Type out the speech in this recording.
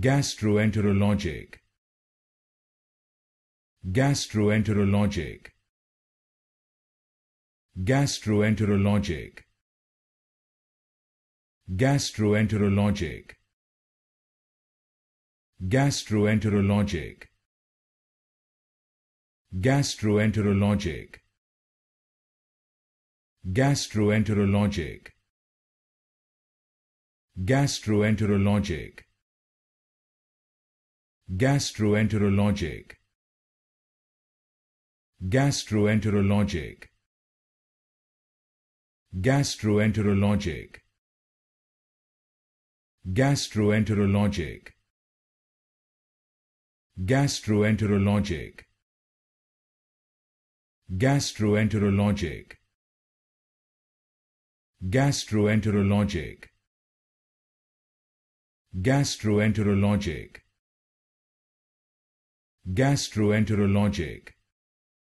gastroenterologic gastroenterologic gastroenterologic gastroenterologic gastroenterologic gastroenterologic gastroenterologic gastroenterologic gastroenterologic gastroenterologic gastroenterologic gastroenterologic gastroenterologic gastroenterologic gastroenterologic